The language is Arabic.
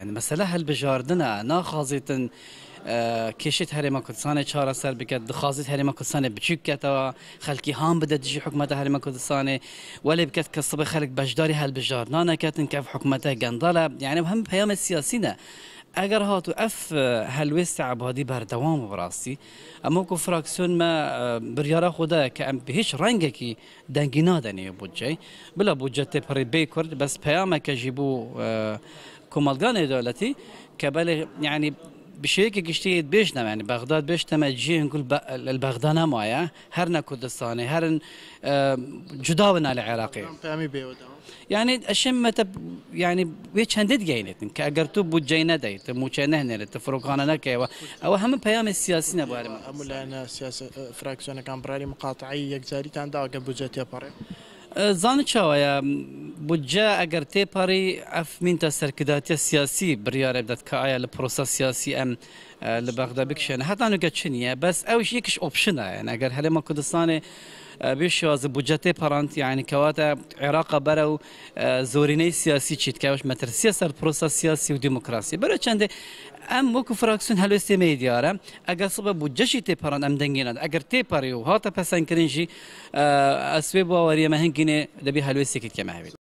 يعني مثلا هل بجاردنا خازيت آه، کشید هريما کردستان چهار سر بكت دخازید هريما کردستان بچوک كتا خلقي هام هم بده دیجی هريما هرم ولي بكت بکد خلق بجداري هل بجار نانکتن که حکومت حكمتها یعنی هم پیام سیاسی نه اگر هاتو اف آه، هلوست عبادی بر دوام براستی اما کو فراکسیون ما آه، بریارا خدا که ام به هیچ رنگی کی دنگی نادنی بودجه بلا بودجه تپری بی کرد بس پیامه که جیبو کۆمەلگانی دولتی که بله یعنی بشه که گشتی بیش نم یعنی بغداد بیش بەغداد جی جێن گول بەغدا نامایە هەر نە هر جدا و نال عراقی یعنی مت ئەشمەتە ینی وێ چەندت گەینێتن که اگر تو بود تو موچه نه نەدەیت تو فروکانه نکه و او همه پیام سیاسی سیاس نەبارم ئەمو مقاطعی یک زاری مقاتعی یەکجاریتان داگە تیپاره تێپەڕێ چه وای Bütçe eğer te parî ef min te serkidatiya siyasî biryarê bidet ka aya li prosa siyasî em li Bexda bikişin. Heta nuke çiniye bes ew jî yekîş opşina yani eğer Helêma Kurdistanê بشواز بوجتي بارانت يعني كواتا عراق برو زوريني سياسي تشيت كاوش متر سياسة البروسا سياسي وديمقراسي برو چند ام وكو فراكسون هلو استيمي ديارا اگر صبح بوجشي تي باران ام دنگينات اگر تي باريو هاتا پسان كرنجي اسوي باوريا مهنگيني دبي هلو استيكت كما هبيل